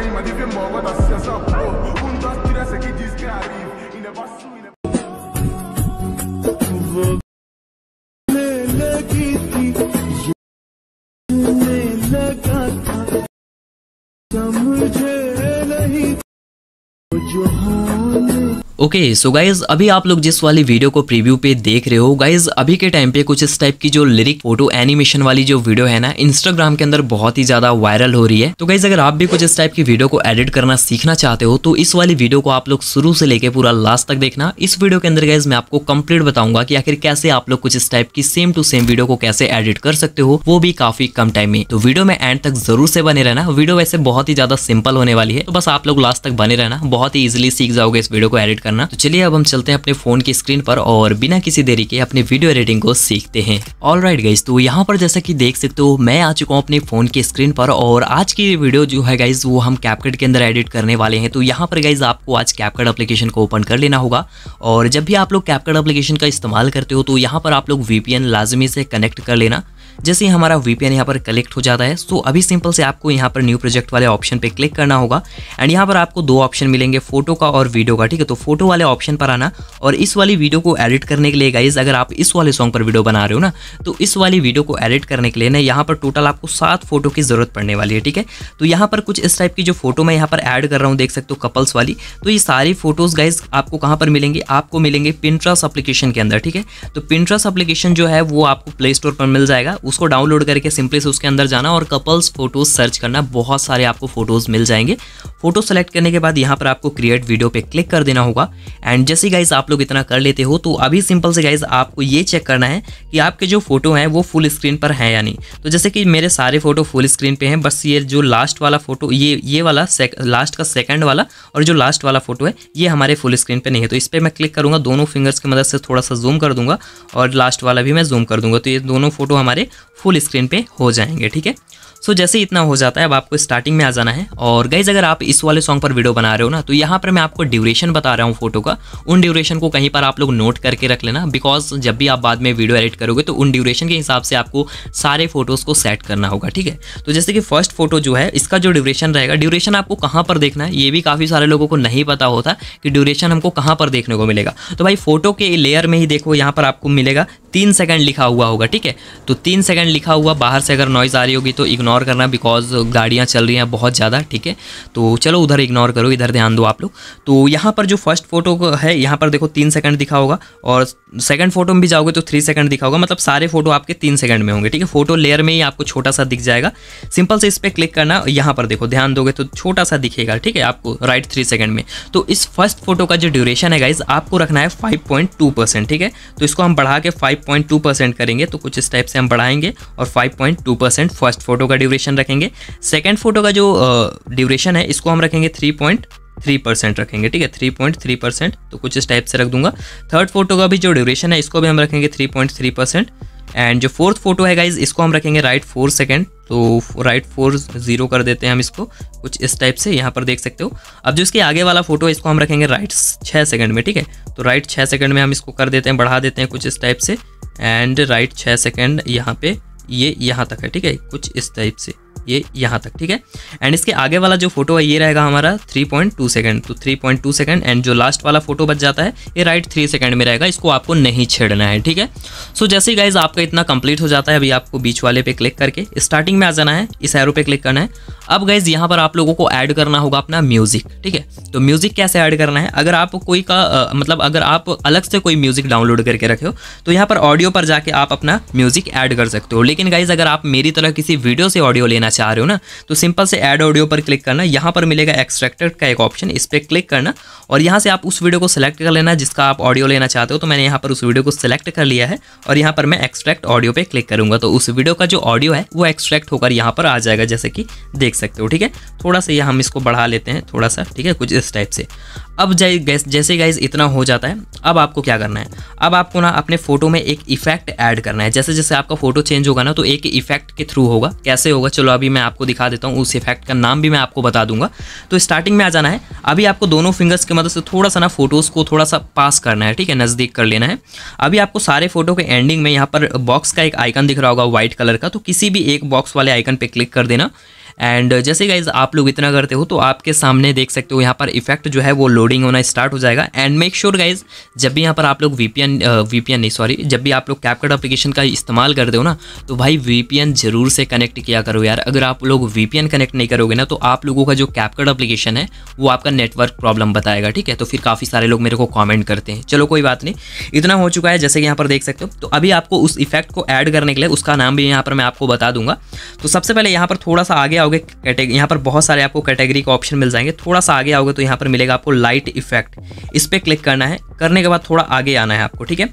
gente, mas devemos agora da sensação. Um, dois, três, aqui diz que arriba. E never soon. Okay so guys अभी आप लोग जिस वाली video को preview पे देख रहे हो गाइज अभी के टाइम पे कुछ इस टाइप की जो लिरिक फोटो एनिमेशन वाली जो वीडियो है ना इंस्टाग्राम के अंदर बहुत ही ज्यादा वायरल हो रही है तो गाइज अगर आप भी कुछ इस टाइप की वीडियो को एडिट करना सीखना चाहते हो तो इस वाली वीडियो को आप लोग शुरू से लेकर पूरा लास्ट तक देखना इस वीडियो के अंदर गाइज मैं आपको कम्प्लीट बताऊंगा की आखिर कैसे आप लोग कुछ इस टाइप की सेम टू सेम वीडियो को कैसे एडिट कर सकते हो वो भी काफी कम टाइम में तो वीडियो में एंड तक जरूर से बने रहना वीडियो वैसे बहुत ही ज्यादा सिंपल होने वाली है तो बस आप लोग लास्ट तक बने रहना बहुत ही इजिली सीख जाओगे इस वीडियो को एडिट करना करना तो चलिए अब हम चलते हैं अपने फोन की स्क्रीन पर और बिना किसी देरी के अपने वीडियो एडिटिंग को सीखते हैं ऑल राइट गाइज तो यहाँ पर जैसा कि देख सकते हो मैं आ चुका हूँ अपने फोन की स्क्रीन पर और आज की वीडियो जो है गाइज वो हम कैपकट के अंदर एडिट करने वाले हैं तो यहाँ पर गाइज आपको आज कैपकट एप्लीकेशन को ओपन कर लेना होगा और जब भी आप लोग कैपकट एप्लीकेशन का इस्तेमाल करते हो तो यहाँ पर आप लोग वीपीएन लाजमी से कनेक्ट कर लेना जैसे हमारा वीपीएन यहाँ पर कलेक्ट हो जाता है सो अभी सिंपल से आपको यहाँ पर न्यू प्रोजेक्ट वाले ऑप्शन पर क्लिक करना होगा एंड यहाँ पर आपको दो ऑप्शन मिलेंगे फोटो का और वीडियो का ठीक है तो फोटो वाले ऑप्शन पर आना और इस वाली वीडियो को एडिट करने के लिए गाइज अगर आप इस वाले सॉन्ग पर वीडियो बना रहे हो ना तो इस वाली वीडियो को एडिट करने के लिए ना यहाँ पर टोटल आपको सात फोटो की जरूरत पड़ने वाली है ठीक है तो यहाँ पर कुछ इस टाइप की जो फोटो मैं यहाँ पर ऐड कर रहा हूँ देख सकते हो कपल्स वाली तो ये सारी फोटोज गाइज आपको कहाँ पर मिलेंगे आपको मिलेंगे पिंट्रस अप्लीकेशन के अंदर ठीक है तो पिंट्रस अप्लीकेशन जो है वो आपको प्ले स्टोर पर मिल जाएगा उसको डाउनलोड करके सिंपली से उसके अंदर जाना और कपल्स फोटोज सर्च करना बहुत सारे आपको फोटोज मिल जाएंगे फोटो सेलेक्ट करने के बाद यहाँ पर आपको क्रिएट वीडियो पे क्लिक कर देना होगा एंड जैसे गाइज आप लोग इतना कर लेते हो तो अभी सिंपल से गाइज आपको ये चेक करना है कि आपके जो फोटो हैं वो फुल स्क्रीन पर हैं या नहीं तो जैसे कि मेरे सारे फोटो फुल स्क्रीन पे हैं बस ये जो लास्ट वाला फोटो ये ये वाला लास्ट का सेकंड वाला और जो लास्ट वाला फोटो है ये हमारे फुल स्क्रीन पे नहीं है तो इस पर मैं क्लिक करूँगा दोनों फिंगर्स की मदद से थोड़ा सा जूम कर दूंगा और लास्ट वाला भी मैं जूम कर दूंगा तो ये दोनों फोटो हमारे फुल स्क्रीन पे हो जाएंगे ठीक है सो so, जैसे इतना हो जाता है अब आपको स्टार्टिंग में आ जाना है और गाइज अगर आप इस वाले सॉन्ग पर वीडियो बना रहे हो ना तो यहाँ पर मैं आपको ड्यूरेशन बता रहा हूँ फोटो का उन ड्यूरेशन को कहीं पर आप लोग नोट करके रख लेना बिकॉज जब भी आप बाद में वीडियो एडिट करोगे तो उन ड्यूरेशन के हिसाब से आपको सारे फोटोज़ को सेट करना होगा ठीक है तो जैसे कि फर्स्ट फोटो जो है इसका जो ड्यूरेशन रहेगा ड्यूरेशन आपको कहाँ पर देखना है ये भी काफ़ी सारे लोगों को नहीं पता होता कि ड्यूरेशन हमको कहाँ पर देखने को मिलेगा तो भाई फोटो के लेयर में ही देखो यहाँ पर आपको मिलेगा तीन सेकंड लिखा हुआ होगा ठीक है तो तीन सेकंड लिखा हुआ बाहर से अगर नॉइज़ आ रही होगी तो इग्नोर करना बिकॉज गाड़ियाँ चल रही हैं बहुत ज़्यादा ठीक है तो चलो उधर इग्नोर करो इधर ध्यान दो आप लोग तो यहाँ पर जो फर्स्ट फोटो है यहाँ पर देखो तीन सेकंड दिखा होगा और सेकंड फोटो में भी जाओगे तो थ्री सेकंड दिखा होगा मतलब सारे फोटो आपके तीन सेकंड में होंगे ठीक है फोटो लेयर में ही आपको छोटा सा दिख जाएगा सिंपल से इस पर क्लिक करना यहाँ पर देखो ध्यान दोगे तो छोटा सा दिखेगा ठीक है आपको राइट थ्री सेकंड में तो इस फर्स्ट फोटो का जो ड्यूरेशन है गाइज आपको रखना है फाइव ठीक है तो इसको हम बढ़ा के फाइव 5.2 परसेंट करेंगे तो कुछ इस टाइप से हम बढ़ाएंगे और 5.2 परसेंट फर्स्ट फोटो का ड्यूरेशन रखेंगे सेकेंड फोटो का जो ड्यूरेशन है इसको हम रखेंगे थ्री पॉइंट थ्री परसेंट रखेंगे ठीक है थ्री पॉइंट थ्री परसेंट तो कुछ इस टाइप से रख दूंगा थर्ड फोटो का भी जो ड्यूरेशन है इसको भी हम रखेंगे three point three percent and जो फोर्थ फोटो है गाइज इसको हम रखेंगे राइट फोर सेकेंड तो राइट फोर ज़ीरो कर देते हैं हम इसको कुछ इस टाइप से यहाँ पर देख सकते हो अब जो इसके आगे वाला फोटो है इसको हम रखेंगे राइट छः सेकंड में ठीक है तो राइट छः सेकंड में हम इसको कर देते हैं बढ़ा देते हैं कुछ इस टाइप से एंड राइट छः सेकंड यहाँ पे ये यह यहाँ तक है ठीक है कुछ इस टाइप से ये यहाँ तक ठीक है एंड इसके आगे वाला जो फोटो है ये रहेगा हमारा 3.2 सेकेंड तो 3.2 सेकेंड एंड जो लास्ट वाला फोटो बच जाता है ये राइट थ्री सेकंड में रहेगा इसको आपको नहीं छेड़ना है ठीक है सो so, जैसे ही गाइज आपका इतना कंप्लीट हो जाता है अभी आपको बीच वाले पे क्लिक करके स्टार्टिंग में आ जाना है इस एरो पे क्लिक करना है अब गाइज यहाँ पर आप लोगों को ऐड करना होगा अपना म्यूजिक ठीक है तो म्यूजिक कैसे ऐड करना है अगर आप कोई का आ, मतलब अगर आप अलग से कोई म्यूजिक डाउनलोड करके रखे हो तो यहाँ पर ऑडियो पर जाके आप अपना म्यूजिक ऐड कर सकते हो लेकिन गाइज अगर आप मेरी तरह किसी वीडियो से ऑडियो लेना देना चाह रहे हो ना तो सिंपल से ऐड ऑडियो पर क्लिक करना यहाँ पर मिलेगा एक्सट्रैक्टर का एक ऑप्शन इस पर क्लिक करना और यहाँ से आप उस वीडियो को सिलेक्ट कर लेना जिसका आप ऑडियो लेना चाहते हो तो मैंने यहाँ पर उस वीडियो को सिलेक्ट कर लिया है और यहाँ पर मैं एक्सट्रैक्ट ऑडियो पर क्लिक करूँगा तो उस वीडियो का जो ऑडियो है वो एक्सट्रैक्ट होकर यहाँ पर आ जाएगा जैसे कि देख सकते हो ठीक है थोड़ा सा ये हम इसको बढ़ा लेते हैं थोड़ा सा ठीक है कुछ इस टाइप से अब गैस जैसे गाइज इतना हो जाता है अब आपको क्या करना है अब आपको ना अपने फोटो में एक इफेक्ट ऐड करना है जैसे जैसे आपका फोटो चेंज होगा ना तो एक इफेक्ट के थ्रू होगा कैसे होगा चलो अभी मैं आपको दिखा देता हूँ उस इफेक्ट का नाम भी मैं आपको बता दूंगा तो स्टार्टिंग में आ जाना है अभी आपको दोनों फिंगर्स की मदद से थोड़ा सा ना फोटोज़ को थोड़ा सा पास करना है ठीक है नज़दीक कर लेना है अभी आपको सारे फोटो के एंडिंग में यहाँ पर बॉक्स का एक आइकन दिख रहा होगा व्हाइट कलर का तो किसी भी एक बॉक्स वाले आइकन पर क्लिक कर देना एंड uh, जैसे गाइज आप लोग इतना करते हो तो आपके सामने देख सकते हो यहाँ पर इफेक्ट जो है वो लोडिंग होना स्टार्ट हो जाएगा एंड मेक श्योर गाइज जब भी यहाँ पर आप लोग वी वीपीएन uh, नहीं सॉरी जब भी आप लोग कैपकट अप्लीकेशन का इस्तेमाल करते हो ना तो भाई वीपीएन जरूर से कनेक्ट किया करो यार अगर आप लोग वीपीएन कनेक्ट नहीं करोगे ना तो आप लोगों का जो कैपकट अप्लीकेशन है वो आपका नेटवर्क प्रॉब्लम बताएगा ठीक है तो फिर काफ़ी सारे लोग मेरे को कॉमेंट करते हैं चलो कोई बात नहीं इतना हो चुका है जैसे कि यहाँ पर देख सकते हो तो अभी आपको उस इफेक्ट को ऐड करने के लिए उसका नाम भी यहाँ पर मैं आपको बता दूंगा तो सबसे पहले यहाँ पर थोड़ा सा आगे आओगे कैटेगरी यहाँ पर बहुत सारे आपको कैटेगरी का ऑप्शन मिल जाएंगे थोड़ा सा आगे आओगे तो यहाँ पर मिलेगा आपको लाइट इफेक्ट इस पर क्लिक करना है करने के बाद थोड़ा आगे आना है आपको ठीक है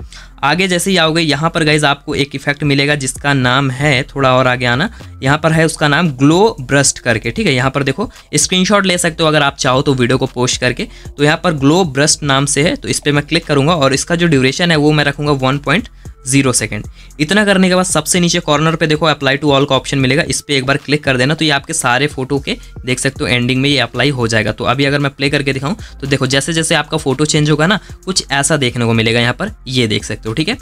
आगे जैसे ही आओगे यहाँ पर गाइज आपको एक इफेक्ट मिलेगा जिसका नाम है थोड़ा और आगे आना यहाँ पर है उसका नाम ग्लो ब्रस्ट करके ठीक है यहाँ पर देखो स्क्रीनशॉट ले सकते हो अगर आप चाहो तो वीडियो को पोस्ट करके तो यहाँ पर ग्लो ब्रस्ट नाम से है तो इस पर मैं क्लिक करूँगा और इसका जो ड्यूरेशन है वो मैं रखूँगा वन पॉइंट जीरो सेकेंड इतना करने के बाद सबसे नीचे कॉर्नर पे देखो अप्लाई टू ऑल का ऑप्शन मिलेगा इस पर एक बार क्लिक कर देना तो ये आपके सारे फोटो के देख सकते हो एंडिंग में ये अप्लाई हो जाएगा तो अभी अगर मैं प्ले करके दिखाऊं तो देखो जैसे जैसे आपका फोटो चेंज होगा ना कुछ कुछ ऐसा देखने को मिलेगा यहाँ पर ये देख सकते हो ठीक है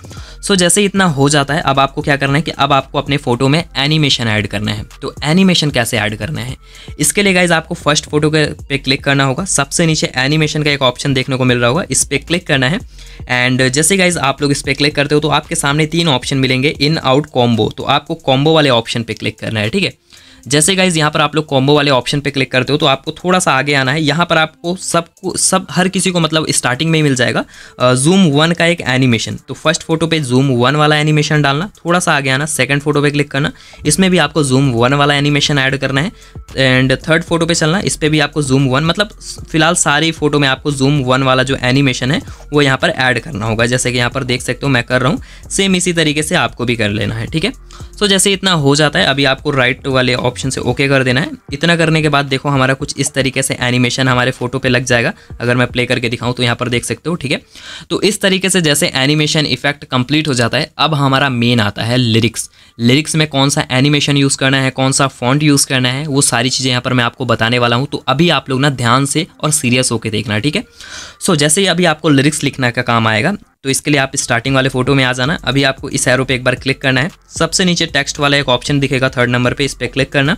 सो जैसे इतना हो जाता है अब आपको क्या करना है कि अब आपको अपने फोटो में एनिमेशन ऐड करना है तो एनिमेशन कैसे ऐड करना है इसके लिए गाइज आपको फर्स्ट फोटो के पे क्लिक करना होगा सबसे नीचे एनिमेशन का एक ऑप्शन देखने को मिल रहा होगा इस पर क्लिक करना है एंड जैसे गाइज आप लोग इस पर क्लिक करते हो तो आपके सामने तीन ऑप्शन मिलेंगे इन आउट कॉम्बो तो आपको कॉम्बो वाले ऑप्शन पर क्लिक करना है ठीक है जैसे गाइज यहाँ पर आप लोग कॉम्बो वाले ऑप्शन पे क्लिक करते हो तो आपको थोड़ा सा आगे आना है यहाँ पर आपको सब सब हर किसी को मतलब स्टार्टिंग में ही मिल जाएगा जूम वन का एक एनिमेशन तो फर्स्ट फोटो पे जूम वन वाला एनिमेशन डालना थोड़ा सा आगे आना सेकंड फोटो पे क्लिक करना इसमें भी आपको जूम वन वाला एनिमेशन ऐड करना है एंड थर्ड फोटो पर चलना इस पर भी आपको जूम वन मतलब फिलहाल सारी फोटो में आपको जूम वन वाला जो एनिमेशन है वो यहाँ पर ऐड करना होगा जैसे कि यहाँ पर देख सकते हो मैं कर रहा हूँ सेम इसी तरीके से आपको भी कर लेना है ठीक है सो जैसे इतना हो जाता है अभी आपको राइट वाले ऑप्शन ऑप्शन से ओके कर देना है इतना करने के बाद देखो हमारा कुछ इस तरीके से एनिमेशन हमारे फोटो पे लग जाएगा अगर मैं प्ले करके दिखाऊं तो यहाँ पर देख सकते हो ठीक है तो इस तरीके से जैसे एनिमेशन इफेक्ट कंप्लीट हो जाता है अब हमारा मेन आता है लिरिक्स लिरिक्स में कौन सा एनिमेशन यूज़ करना है कौन सा फॉन्ट यूज़ करना है वो सारी चीज़ें यहाँ पर मैं आपको बताने वाला हूँ तो अभी आप लोग ना ध्यान से और सीरियस होकर देखना ठीक है सो जैसे ही अभी आपको लिरिक्स लिखने का काम आएगा तो इसके लिए आप स्टार्टिंग वाले फोटो में आ जाना अभी आपको इस एरो पे एक बार क्लिक करना है सबसे नीचे टेक्स्ट वाला एक ऑप्शन दिखेगा थर्ड नंबर पे इस पर क्लिक करना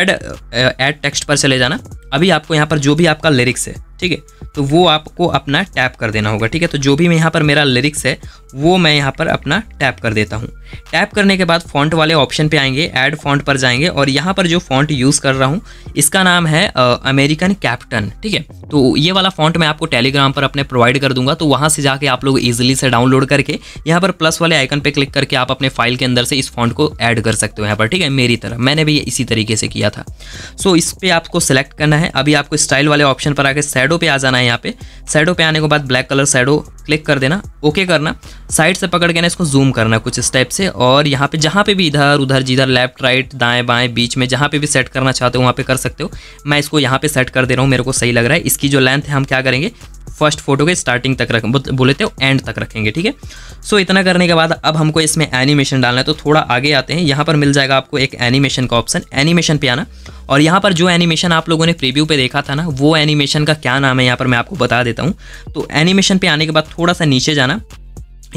ऐड ऐड टेक्स्ट पर चले जाना अभी आपको यहाँ पर जो भी आपका लिरिक्स है ठीक है तो वो आपको अपना टैप कर देना होगा ठीक है तो जो भी मैं यहाँ पर मेरा लिरिक्स है वो मैं यहाँ पर अपना टैप कर देता हूँ टैप करने के बाद फॉन्ट वाले ऑप्शन पे आएंगे ऐड फॉन्ट पर जाएंगे और यहाँ पर जो फॉन्ट यूज़ कर रहा हूँ इसका नाम है अमेरिकन कैप्टन ठीक है तो ये वाला फॉन्ट मैं आपको टेलीग्राम पर अपने प्रोवाइड कर दूंगा तो वहाँ से जाके आप लोग ईजिली से डाउनलोड करके यहाँ पर प्लस वाले आइकन पर क्लिक करके आप अपने फाइल के अंदर से इस फॉन्ट को ऐड कर सकते हो यहाँ पर ठीक है मेरी तरह मैंने भी इसी तरीके से किया था सो so, इस पर आपको सेलेक्ट करना है अभी आपको स्टाइल वाले ऑप्शन पर आके सैड शेडो पे आ जाना है यहाँ पे शेडो पे आने के बाद ब्लैक कलर शेडो क्लिक कर देना ओके करना साइड से पकड़ के ना इसको जूम करना कुछ स्टेप से और यहाँ पे जहाँ पे भी इधर उधर जिधर लेफ्ट राइट दाएं बाएं बीच में जहाँ पे भी सेट करना चाहते हो वहाँ पे कर सकते हो मैं इसको यहाँ पे सेट कर दे रहा हूँ मेरे को सही लग रहा है इसकी जो लेंथ है हम क्या करेंगे फर्स्ट फोटो के स्टार्टिंग तक रख बोले थे एंड तक रखेंगे ठीक है सो इतना करने के बाद अब हमको इसमें एनिमेशन डालना है तो थोड़ा आगे आते हैं यहाँ पर मिल जाएगा आपको एक एनिमेशन का ऑप्शन एनिमेशन पे आना और यहाँ पर जो एनिमेशन आप लोगों ने प्रीव्यू पे देखा था ना वो एनिमेशन का क्या नाम है यहाँ पर मैं आपको बता देता हूँ तो एनिमेशन पे आने के बाद थोड़ा सा नीचे जाना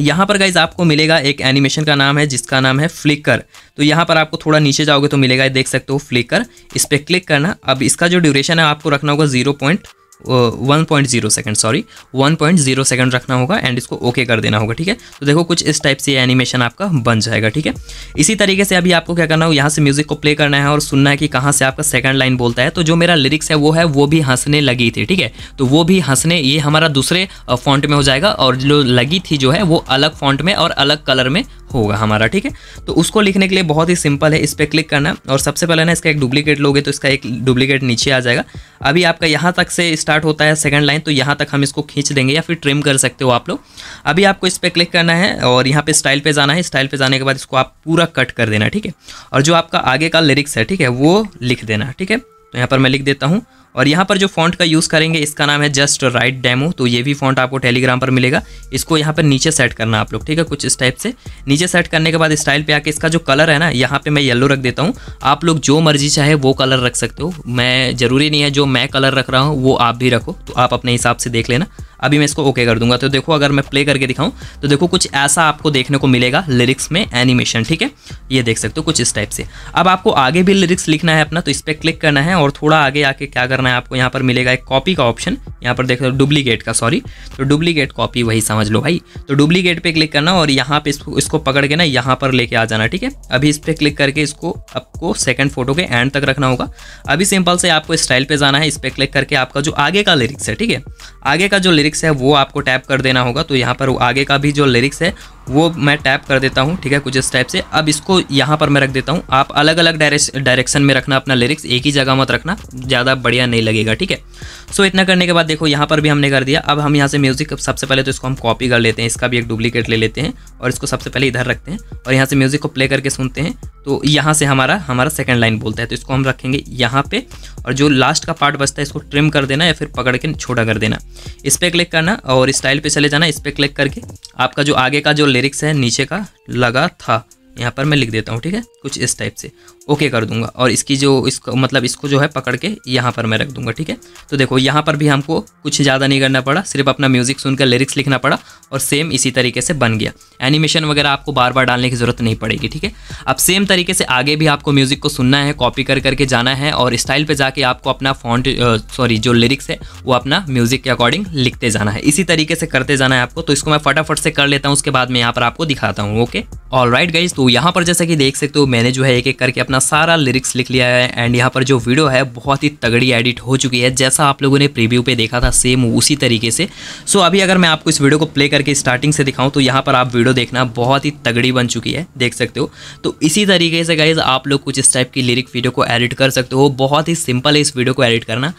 यहाँ पर गाइज आपको मिलेगा एक एनिमेशन का नाम है जिसका नाम है फ्लिकर तो यहाँ पर आपको थोड़ा नीचे जाओगे तो मिलेगा देख सकते हो फ्लिकर इस पर क्लिक करना अब इसका जो ड्यूरेशन है आपको रखना होगा zero point one point zero second sorry one point zero second रखना होगा एंड इसको ओके okay कर देना होगा ठीक है तो देखो कुछ इस टाइप से एनिमेशन आपका बन जाएगा ठीक है इसी तरीके से अभी आपको क्या करना हो यहाँ से म्यूजिक को प्ले करना है और सुनना है कि कहाँ से आपका सेकंड लाइन बोलता है तो जो मेरा लिरिक्स है वो है वो भी हंसने लगी थी ठीक है तो वो भी हंसने ये हमारा दूसरे फॉन्ट में हो जाएगा और जो लगी थी जो है वो अलग फॉन्ट में और अलग कलर में होगा हमारा ठीक है तो उसको लिखने के लिए बहुत ही सिंपल है इस पर क्लिक करना और सबसे पहले ना इसका एक डुप्लीकेट लोगे तो इसका एक डुप्लीकेट नीचे आ जाएगा अभी आपका यहाँ तक से इस स्टार्ट होता है सेकंड लाइन तो यहाँ तक हम इसको खींच देंगे या फिर ट्रिम कर सकते हो आप लोग अभी आपको इस पर क्लिक करना है और यहाँ पे स्टाइल पे जाना है स्टाइल पे जाने के बाद इसको आप पूरा कट कर देना ठीक है और जो आपका आगे का लिरिक्स है ठीक है वो लिख देना ठीक है तो यहाँ पर मैं लिख देता हूँ और यहाँ पर जो फॉन्ट का यूज़ करेंगे इसका नाम है जस्ट राइट डेमो तो ये भी फॉन्ट आपको टेलीग्राम पर मिलेगा इसको यहाँ पर नीचे सेट करना आप लोग ठीक है कुछ इस टाइप से नीचे सेट करने के बाद स्टाइल पे आके इसका जो कलर है ना यहाँ पे मैं येलो रख देता हूँ आप लोग जो मर्जी चाहे वो कलर रख सकते हो मैं ज़रूरी नहीं है जो मैं कलर रख रहा हूँ वो आप भी रखो तो आप अपने हिसाब से देख लेना अभी मैं इसको ओके कर दूंगा तो देखो अगर मैं प्ले करके दिखाऊं तो देखो कुछ ऐसा आपको देखने को मिलेगा लिरिक्स में एनिमेशन ठीक है ये देख सकते हो कुछ इस टाइप से अब आपको आगे भी लिरिक्स लिखना है अपना तो इस पर क्लिक करना है और थोड़ा आगे आके क्या करना है आपको यहाँ पर मिलेगा एक कॉपी का ऑप्शन यहाँ पर देख सकते हो डुप्लीकेट का सॉरी तो डुप्लीकेट कॉपी वही समझ लो भाई तो डुप्लीकेट पर क्लिक करना और यहाँ पर इसको इसको पकड़ के ना यहाँ पर लेके आ जाना ठीक है अभी इस पर क्लिक करके इसको आपको सेकेंड फोटो के एंड तक रखना होगा अभी सिंपल से आपको स्टाइल पर जाना है इस पर क्लिक करके आपका जो आगे का लिरिक्स है ठीक है आगे का जो लिरिक्स है वो आपको टैप कर देना होगा तो यहाँ पर आगे का भी जो लिरिक्स है वो मैं टैप कर देता हूँ ठीक है कुछ इस टाइप से अब इसको यहाँ पर मैं रख देता हूँ आप अलग अलग डायरेक्शन में रखना अपना लिरिक्स एक ही जगह मत रखना ज़्यादा बढ़िया नहीं लगेगा ठीक है सो इतना करने के बाद देखो यहाँ पर भी हमने कर दिया अब हम यहाँ से म्यूज़िक सबसे पहले तो इसको हम कॉपी कर लेते हैं इसका भी एक डुप्लीकेट ले लेते हैं और इसको सबसे पहले इधर रखते हैं और यहाँ से म्यूज़िक को प्ले करके सुनते हैं तो यहाँ से हमारा हमारा सेकेंड लाइन बोलता है तो इसको हम रखेंगे यहाँ पे और जो लास्ट का पार्ट बचता है इसको ट्रिम कर देना या फिर पकड़ के छोटा कर देना इस पर क्लिक करना और स्टाइल पे चले जाना इस पर क्लिक करके आपका जो आगे का जो लिरिक्स है नीचे का लगा था यहाँ पर मैं लिख देता हूँ ठीक है कुछ इस टाइप से ओके कर दूंगा और इसकी जो इसको मतलब इसको जो है पकड़ के यहाँ पर मैं रख दूंगा ठीक है तो देखो यहाँ पर भी हमको कुछ ज़्यादा नहीं करना पड़ा सिर्फ अपना म्यूज़िक सुनकर लिरिक्स लिखना पड़ा और सेम इसी तरीके से बन गया एनिमेशन वगैरह आपको बार बार डालने की ज़रूरत नहीं पड़ेगी ठीक है अब सेम तरीके से आगे भी आपको म्यूज़िक को सुनना है कॉपी कर करके जाना है और स्टाइल पर जाके आपको अपना फॉन्ट सॉरी जो लिरिक्स है वो अपना म्यूज़िक के अकॉर्डिंग लिखते जाना है इसी तरीके से करते जाना है आपको तो इसको मैं फटाफट से कर लेता हूँ उसके बाद मैं यहाँ पर आपको दिखाता हूँ ओके ऑल राइट गाइज तो यहाँ पर जैसे कि देख सकते हो मैंने जो है एक एक करके अपना अपना सारा लिरिक्स लिख लिया है एंड यहाँ पर जो वीडियो है बहुत ही तगड़ी एडिट हो चुकी है जैसा आप लोगों ने प्रीव्यू पे देखा था सेम उसी तरीके से सो अभी अगर मैं आपको इस वीडियो को प्ले करके स्टार्टिंग से दिखाऊँ तो यहाँ पर आप वीडियो देखना बहुत ही तगड़ी बन चुकी है देख सकते हो तो इसी तरीके से गाइज आप लोग कुछ इस टाइप की लिरिक वीडियो को एडिट कर सकते हो बहुत ही सिंपल है इस वीडियो को एडिट करना